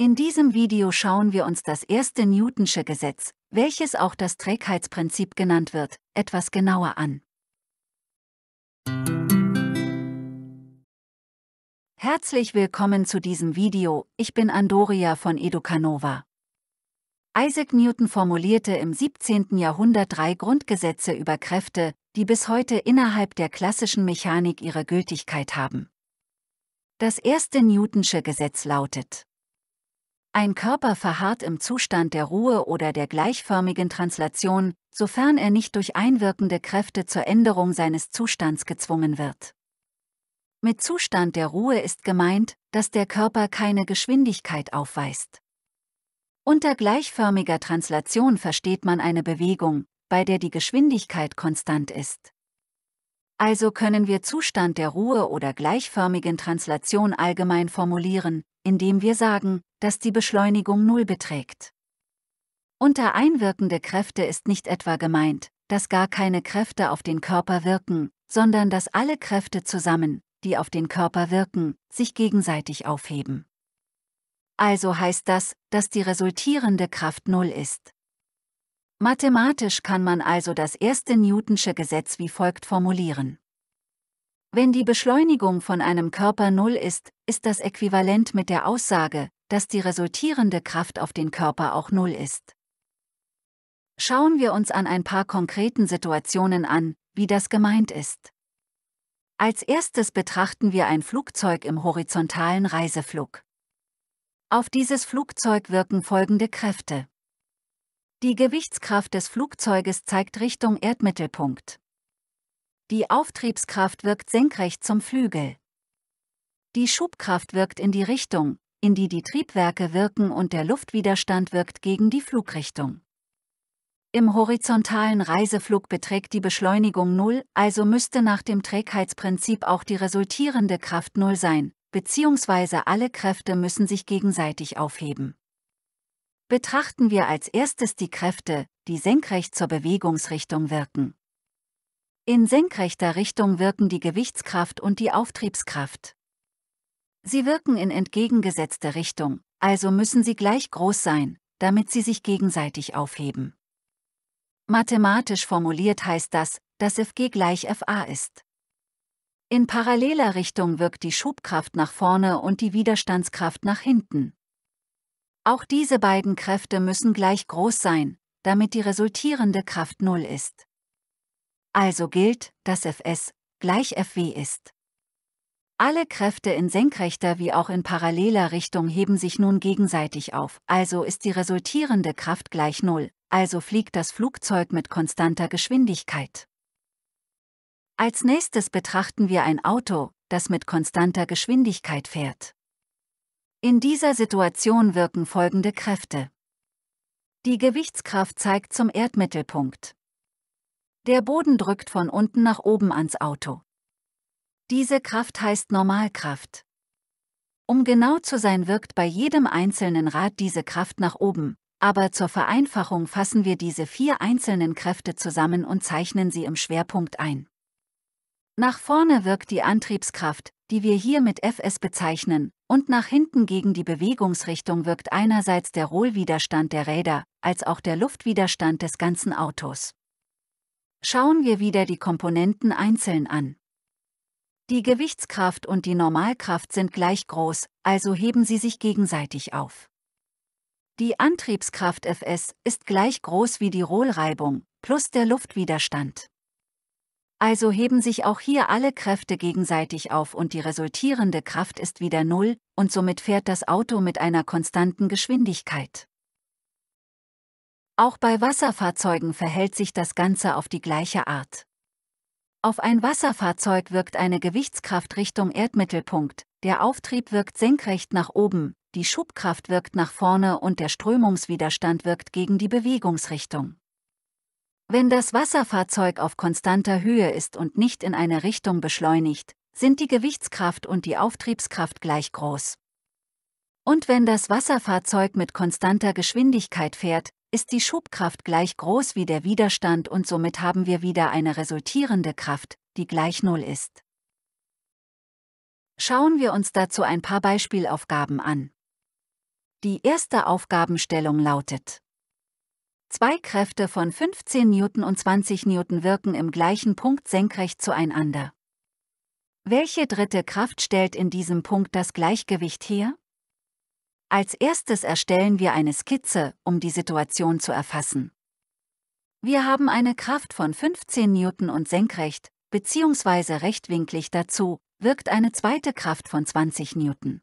In diesem Video schauen wir uns das erste Newtonsche Gesetz, welches auch das Trägheitsprinzip genannt wird, etwas genauer an. Herzlich willkommen zu diesem Video, ich bin Andoria von Educanova. Isaac Newton formulierte im 17. Jahrhundert drei Grundgesetze über Kräfte, die bis heute innerhalb der klassischen Mechanik ihre Gültigkeit haben. Das erste Newtonsche Gesetz lautet ein Körper verharrt im Zustand der Ruhe oder der gleichförmigen Translation, sofern er nicht durch einwirkende Kräfte zur Änderung seines Zustands gezwungen wird. Mit Zustand der Ruhe ist gemeint, dass der Körper keine Geschwindigkeit aufweist. Unter gleichförmiger Translation versteht man eine Bewegung, bei der die Geschwindigkeit konstant ist. Also können wir Zustand der Ruhe oder gleichförmigen Translation allgemein formulieren, indem wir sagen, dass die Beschleunigung Null beträgt. Unter einwirkende Kräfte ist nicht etwa gemeint, dass gar keine Kräfte auf den Körper wirken, sondern dass alle Kräfte zusammen, die auf den Körper wirken, sich gegenseitig aufheben. Also heißt das, dass die resultierende Kraft Null ist. Mathematisch kann man also das erste Newtonsche Gesetz wie folgt formulieren. Wenn die Beschleunigung von einem Körper null ist, ist das äquivalent mit der Aussage, dass die resultierende Kraft auf den Körper auch null ist. Schauen wir uns an ein paar konkreten Situationen an, wie das gemeint ist. Als erstes betrachten wir ein Flugzeug im horizontalen Reiseflug. Auf dieses Flugzeug wirken folgende Kräfte. Die Gewichtskraft des Flugzeuges zeigt Richtung Erdmittelpunkt. Die Auftriebskraft wirkt senkrecht zum Flügel. Die Schubkraft wirkt in die Richtung, in die die Triebwerke wirken und der Luftwiderstand wirkt gegen die Flugrichtung. Im horizontalen Reiseflug beträgt die Beschleunigung 0, also müsste nach dem Trägheitsprinzip auch die resultierende Kraft 0 sein, beziehungsweise alle Kräfte müssen sich gegenseitig aufheben betrachten wir als erstes die Kräfte, die senkrecht zur Bewegungsrichtung wirken. In senkrechter Richtung wirken die Gewichtskraft und die Auftriebskraft. Sie wirken in entgegengesetzte Richtung, also müssen sie gleich groß sein, damit sie sich gegenseitig aufheben. Mathematisch formuliert heißt das, dass Fg gleich Fa ist. In paralleler Richtung wirkt die Schubkraft nach vorne und die Widerstandskraft nach hinten. Auch diese beiden Kräfte müssen gleich groß sein, damit die resultierende Kraft null ist. Also gilt, dass Fs gleich Fw ist. Alle Kräfte in senkrechter wie auch in paralleler Richtung heben sich nun gegenseitig auf, also ist die resultierende Kraft gleich Null, also fliegt das Flugzeug mit konstanter Geschwindigkeit. Als nächstes betrachten wir ein Auto, das mit konstanter Geschwindigkeit fährt. In dieser Situation wirken folgende Kräfte. Die Gewichtskraft zeigt zum Erdmittelpunkt. Der Boden drückt von unten nach oben ans Auto. Diese Kraft heißt Normalkraft. Um genau zu sein, wirkt bei jedem einzelnen Rad diese Kraft nach oben, aber zur Vereinfachung fassen wir diese vier einzelnen Kräfte zusammen und zeichnen sie im Schwerpunkt ein. Nach vorne wirkt die Antriebskraft, die wir hier mit Fs bezeichnen, und nach hinten gegen die Bewegungsrichtung wirkt einerseits der Rohlwiderstand der Räder, als auch der Luftwiderstand des ganzen Autos. Schauen wir wieder die Komponenten einzeln an. Die Gewichtskraft und die Normalkraft sind gleich groß, also heben sie sich gegenseitig auf. Die Antriebskraft Fs ist gleich groß wie die Rohlreibung plus der Luftwiderstand. Also heben sich auch hier alle Kräfte gegenseitig auf und die resultierende Kraft ist wieder Null, und somit fährt das Auto mit einer konstanten Geschwindigkeit. Auch bei Wasserfahrzeugen verhält sich das Ganze auf die gleiche Art. Auf ein Wasserfahrzeug wirkt eine Gewichtskraft Richtung Erdmittelpunkt, der Auftrieb wirkt senkrecht nach oben, die Schubkraft wirkt nach vorne und der Strömungswiderstand wirkt gegen die Bewegungsrichtung. Wenn das Wasserfahrzeug auf konstanter Höhe ist und nicht in eine Richtung beschleunigt, sind die Gewichtskraft und die Auftriebskraft gleich groß. Und wenn das Wasserfahrzeug mit konstanter Geschwindigkeit fährt, ist die Schubkraft gleich groß wie der Widerstand und somit haben wir wieder eine resultierende Kraft, die gleich Null ist. Schauen wir uns dazu ein paar Beispielaufgaben an. Die erste Aufgabenstellung lautet Zwei Kräfte von 15 Newton und 20 Newton wirken im gleichen Punkt senkrecht zueinander. Welche dritte Kraft stellt in diesem Punkt das Gleichgewicht her? Als erstes erstellen wir eine Skizze, um die Situation zu erfassen. Wir haben eine Kraft von 15 Newton und senkrecht, bzw. rechtwinklig dazu, wirkt eine zweite Kraft von 20 Newton.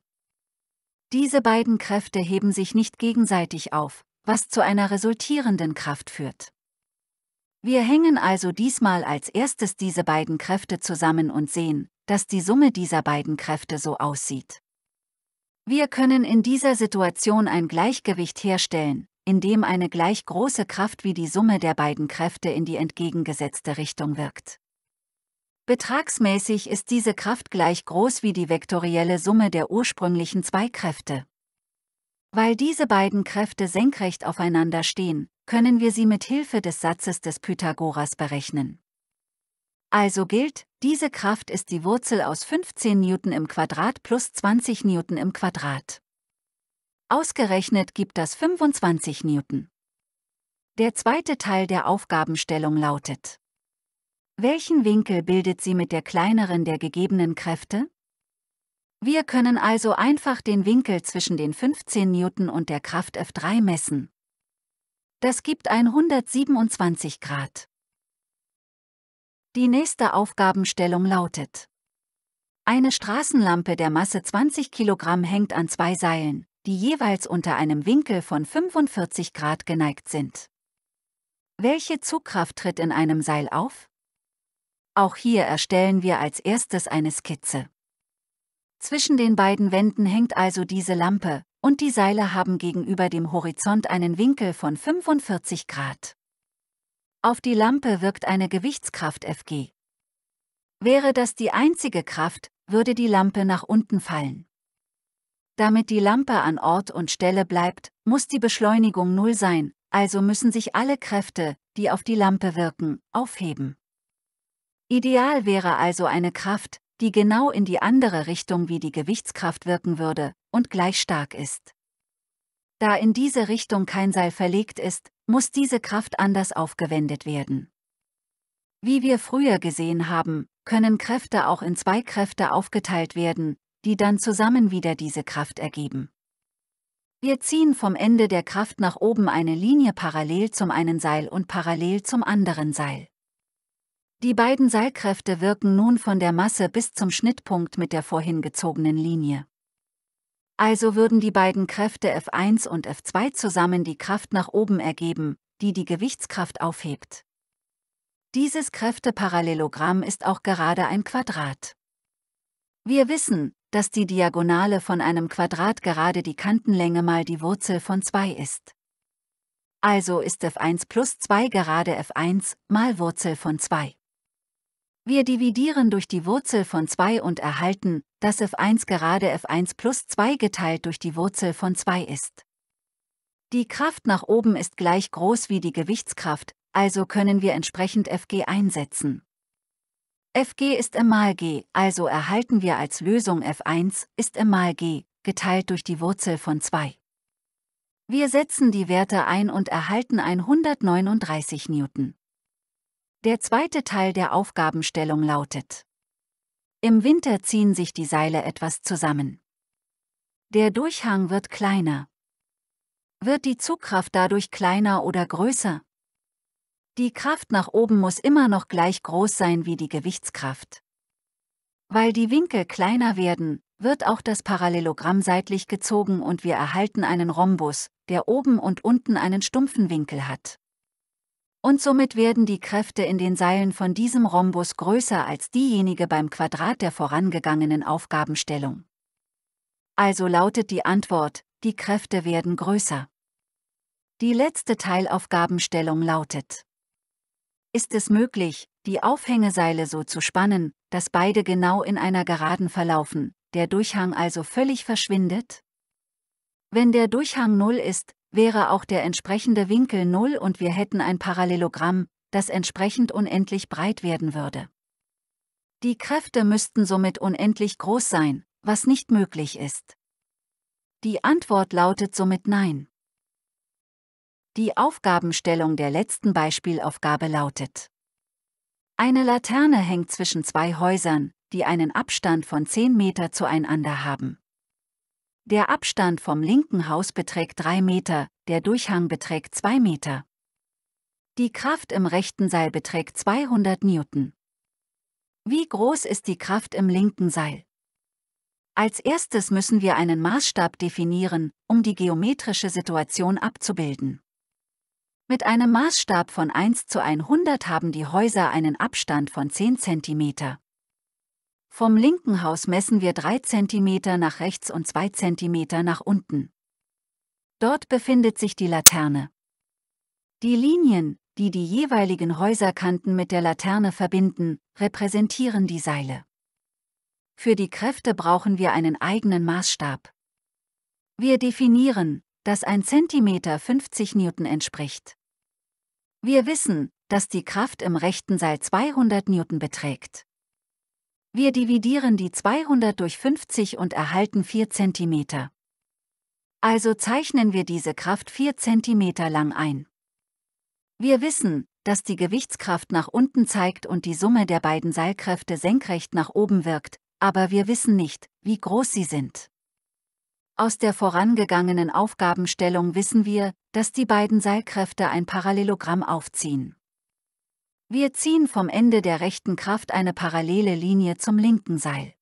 Diese beiden Kräfte heben sich nicht gegenseitig auf, was zu einer resultierenden Kraft führt. Wir hängen also diesmal als erstes diese beiden Kräfte zusammen und sehen, dass die Summe dieser beiden Kräfte so aussieht. Wir können in dieser Situation ein Gleichgewicht herstellen, indem eine gleich große Kraft wie die Summe der beiden Kräfte in die entgegengesetzte Richtung wirkt. Betragsmäßig ist diese Kraft gleich groß wie die vektorielle Summe der ursprünglichen zwei Kräfte. Weil diese beiden Kräfte senkrecht aufeinander stehen, können wir sie mit Hilfe des Satzes des Pythagoras berechnen. Also gilt, diese Kraft ist die Wurzel aus 15 Newton im Quadrat plus 20 Newton im Quadrat. Ausgerechnet gibt das 25 Newton. Der zweite Teil der Aufgabenstellung lautet. Welchen Winkel bildet sie mit der kleineren der gegebenen Kräfte? Wir können also einfach den Winkel zwischen den 15 Newton und der Kraft F3 messen. Das gibt 127 Grad. Die nächste Aufgabenstellung lautet. Eine Straßenlampe der Masse 20 Kilogramm hängt an zwei Seilen, die jeweils unter einem Winkel von 45 Grad geneigt sind. Welche Zugkraft tritt in einem Seil auf? Auch hier erstellen wir als erstes eine Skizze. Zwischen den beiden Wänden hängt also diese Lampe, und die Seile haben gegenüber dem Horizont einen Winkel von 45 Grad. Auf die Lampe wirkt eine Gewichtskraft Fg. Wäre das die einzige Kraft, würde die Lampe nach unten fallen. Damit die Lampe an Ort und Stelle bleibt, muss die Beschleunigung null sein, also müssen sich alle Kräfte, die auf die Lampe wirken, aufheben. Ideal wäre also eine Kraft, die genau in die andere Richtung wie die Gewichtskraft wirken würde und gleich stark ist. Da in diese Richtung kein Seil verlegt ist, muss diese Kraft anders aufgewendet werden. Wie wir früher gesehen haben, können Kräfte auch in zwei Kräfte aufgeteilt werden, die dann zusammen wieder diese Kraft ergeben. Wir ziehen vom Ende der Kraft nach oben eine Linie parallel zum einen Seil und parallel zum anderen Seil. Die beiden Seilkräfte wirken nun von der Masse bis zum Schnittpunkt mit der vorhin gezogenen Linie. Also würden die beiden Kräfte F1 und F2 zusammen die Kraft nach oben ergeben, die die Gewichtskraft aufhebt. Dieses Kräfteparallelogramm ist auch gerade ein Quadrat. Wir wissen, dass die Diagonale von einem Quadrat gerade die Kantenlänge mal die Wurzel von 2 ist. Also ist f1 plus 2 gerade f1 mal Wurzel von 2. Wir dividieren durch die Wurzel von 2 und erhalten, dass f1 gerade f1 plus 2 geteilt durch die Wurzel von 2 ist. Die Kraft nach oben ist gleich groß wie die Gewichtskraft, also können wir entsprechend fg einsetzen. fg ist m mal g, also erhalten wir als Lösung f1 ist m mal g, geteilt durch die Wurzel von 2. Wir setzen die Werte ein und erhalten 139 Newton. Der zweite Teil der Aufgabenstellung lautet. Im Winter ziehen sich die Seile etwas zusammen. Der Durchhang wird kleiner. Wird die Zugkraft dadurch kleiner oder größer? Die Kraft nach oben muss immer noch gleich groß sein wie die Gewichtskraft. Weil die Winkel kleiner werden, wird auch das Parallelogramm seitlich gezogen und wir erhalten einen Rhombus, der oben und unten einen stumpfen Winkel hat und somit werden die Kräfte in den Seilen von diesem Rhombus größer als diejenige beim Quadrat der vorangegangenen Aufgabenstellung. Also lautet die Antwort, die Kräfte werden größer. Die letzte Teilaufgabenstellung lautet. Ist es möglich, die Aufhängeseile so zu spannen, dass beide genau in einer Geraden verlaufen, der Durchhang also völlig verschwindet? Wenn der Durchhang null ist, wäre auch der entsprechende Winkel 0 und wir hätten ein Parallelogramm, das entsprechend unendlich breit werden würde. Die Kräfte müssten somit unendlich groß sein, was nicht möglich ist. Die Antwort lautet somit Nein. Die Aufgabenstellung der letzten Beispielaufgabe lautet. Eine Laterne hängt zwischen zwei Häusern, die einen Abstand von 10 Meter zueinander haben. Der Abstand vom linken Haus beträgt 3 Meter, der Durchhang beträgt 2 Meter. Die Kraft im rechten Seil beträgt 200 Newton. Wie groß ist die Kraft im linken Seil? Als erstes müssen wir einen Maßstab definieren, um die geometrische Situation abzubilden. Mit einem Maßstab von 1 zu 100 haben die Häuser einen Abstand von 10 Zentimeter. Vom linken Haus messen wir 3 cm nach rechts und 2 cm nach unten. Dort befindet sich die Laterne. Die Linien, die die jeweiligen Häuserkanten mit der Laterne verbinden, repräsentieren die Seile. Für die Kräfte brauchen wir einen eigenen Maßstab. Wir definieren, dass ein Zentimeter 50 Newton entspricht. Wir wissen, dass die Kraft im rechten Seil 200 Newton beträgt. Wir dividieren die 200 durch 50 und erhalten 4 cm. Also zeichnen wir diese Kraft 4 cm lang ein. Wir wissen, dass die Gewichtskraft nach unten zeigt und die Summe der beiden Seilkräfte senkrecht nach oben wirkt, aber wir wissen nicht, wie groß sie sind. Aus der vorangegangenen Aufgabenstellung wissen wir, dass die beiden Seilkräfte ein Parallelogramm aufziehen. Wir ziehen vom Ende der rechten Kraft eine parallele Linie zum linken Seil.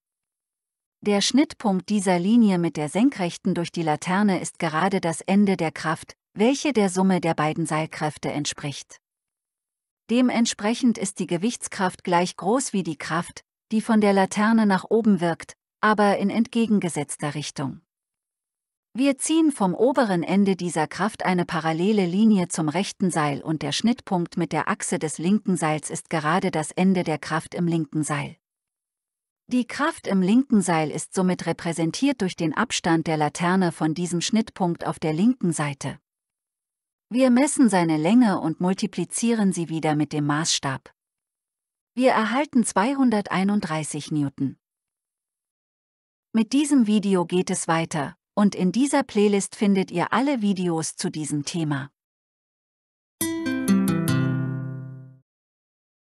Der Schnittpunkt dieser Linie mit der senkrechten durch die Laterne ist gerade das Ende der Kraft, welche der Summe der beiden Seilkräfte entspricht. Dementsprechend ist die Gewichtskraft gleich groß wie die Kraft, die von der Laterne nach oben wirkt, aber in entgegengesetzter Richtung. Wir ziehen vom oberen Ende dieser Kraft eine parallele Linie zum rechten Seil und der Schnittpunkt mit der Achse des linken Seils ist gerade das Ende der Kraft im linken Seil. Die Kraft im linken Seil ist somit repräsentiert durch den Abstand der Laterne von diesem Schnittpunkt auf der linken Seite. Wir messen seine Länge und multiplizieren sie wieder mit dem Maßstab. Wir erhalten 231 Newton. Mit diesem Video geht es weiter, und in dieser Playlist findet ihr alle Videos zu diesem Thema.